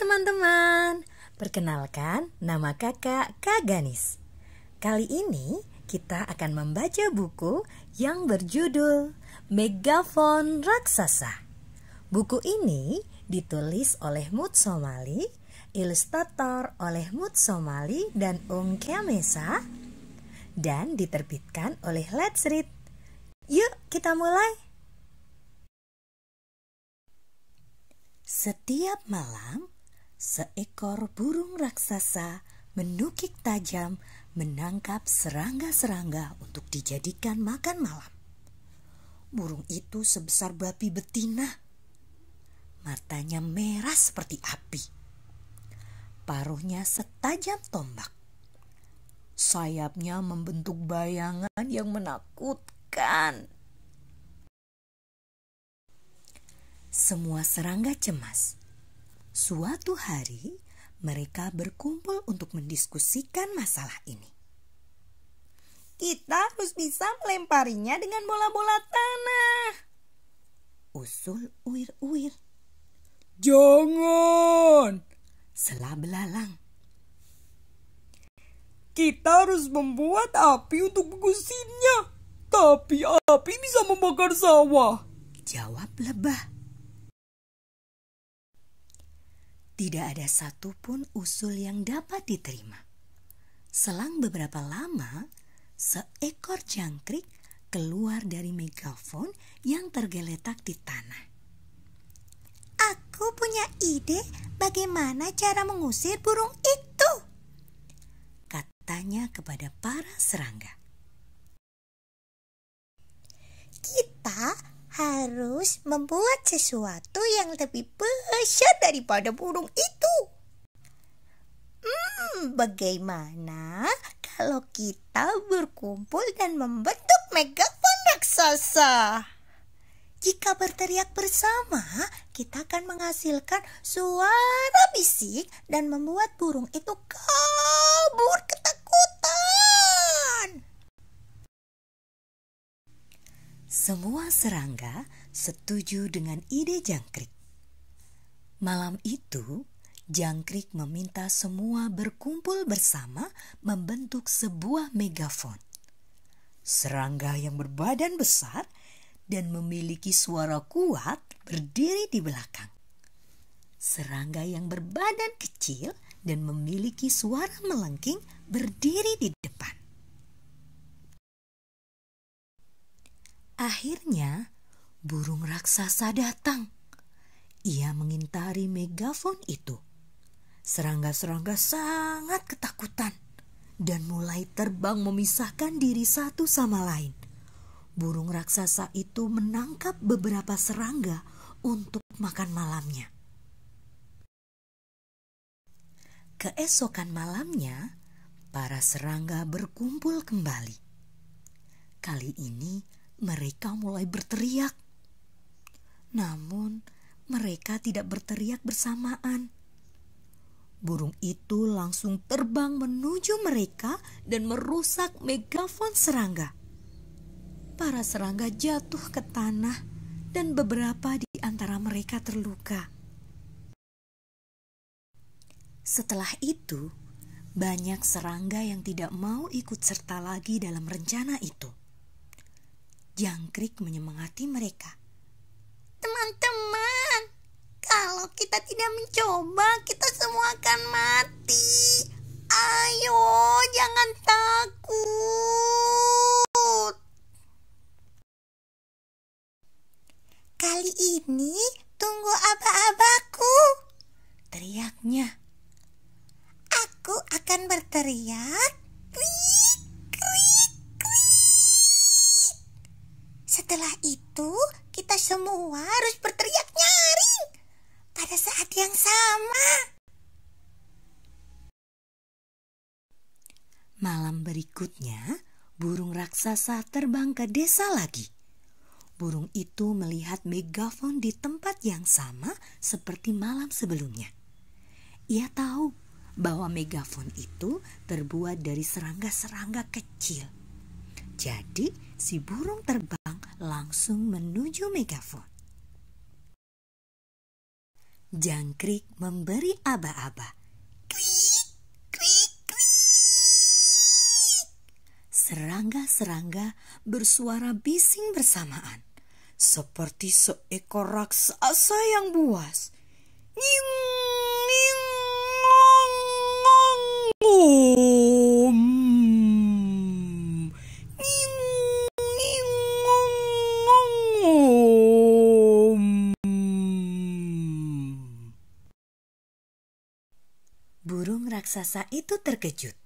teman-teman, perkenalkan nama kakak Kaganis. Kali ini kita akan membaca buku yang berjudul Megafon Raksasa. Buku ini ditulis oleh Mut Somali, ilustrator oleh Mut Somali dan Ung Kiamesa, dan diterbitkan oleh Let's Read. Yuk kita mulai! Setiap malam, seekor burung raksasa menukik tajam menangkap serangga-serangga untuk dijadikan makan malam. Burung itu sebesar babi betina. Matanya merah seperti api. Paruhnya setajam tombak. Sayapnya membentuk bayangan yang menakutkan. Semua serangga cemas Suatu hari, mereka berkumpul untuk mendiskusikan masalah ini. Kita harus bisa melemparinya dengan bola-bola tanah. Usul uir-uir. Jangan! Selah belalang. Kita harus membuat api untuk mengusirnya. Tapi api bisa membakar sawah. Jawab lebah. Tidak ada satupun usul yang dapat diterima. Selang beberapa lama, seekor jangkrik keluar dari megafon yang tergeletak di tanah. Aku punya ide bagaimana cara mengusir burung itu, katanya kepada para serangga. Kita harus membuat sesuatu yang lebih besar daripada burung itu. Hmm, bagaimana kalau kita berkumpul dan membentuk megafon raksasa? Jika berteriak bersama, kita akan menghasilkan suara bisik dan membuat burung itu kau Semua serangga setuju dengan ide jangkrik. Malam itu, jangkrik meminta semua berkumpul bersama membentuk sebuah megafon. Serangga yang berbadan besar dan memiliki suara kuat berdiri di belakang. Serangga yang berbadan kecil dan memiliki suara melengking berdiri di depan. Akhirnya, burung raksasa datang. Ia mengintari megafon itu. Serangga-serangga sangat ketakutan dan mulai terbang memisahkan diri satu sama lain. Burung raksasa itu menangkap beberapa serangga untuk makan malamnya. Keesokan malamnya, para serangga berkumpul kembali. Kali ini, mereka mulai berteriak. Namun, mereka tidak berteriak bersamaan. Burung itu langsung terbang menuju mereka dan merusak megafon serangga. Para serangga jatuh ke tanah dan beberapa di antara mereka terluka. Setelah itu, banyak serangga yang tidak mau ikut serta lagi dalam rencana itu. Jangkrik menyemangati mereka. Teman-teman, kalau kita tidak mencoba, kita semua akan mati. Ayo, jangan takut. Kali ini tunggu aba-abaku, teriaknya. Aku akan berteriak Setelah itu, kita semua harus berteriak nyaring pada saat yang sama. Malam berikutnya, burung raksasa terbang ke desa lagi. Burung itu melihat megafon di tempat yang sama seperti malam sebelumnya. Ia tahu bahwa megafon itu terbuat dari serangga-serangga kecil. Jadi, si burung terbang langsung menuju megafon. Jangkrik memberi aba-aba. Serangga-serangga bersuara bising bersamaan. Seperti seekor raksasa yang buas. Nying, nying, ngong, ngong, ngong. raksasa itu terkejut.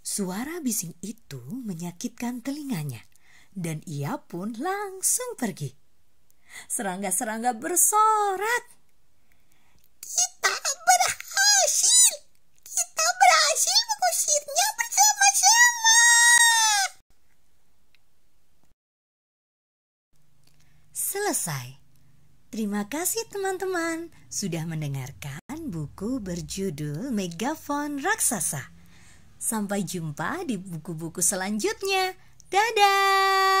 Suara bising itu menyakitkan telinganya dan ia pun langsung pergi. Serangga-serangga bersorak. Kita berhasil! Kita berhasil mengusirnya bersama-sama! Selesai. Terima kasih teman-teman sudah mendengarkan buku berjudul Megafon Raksasa. Sampai jumpa di buku-buku selanjutnya. Dadah!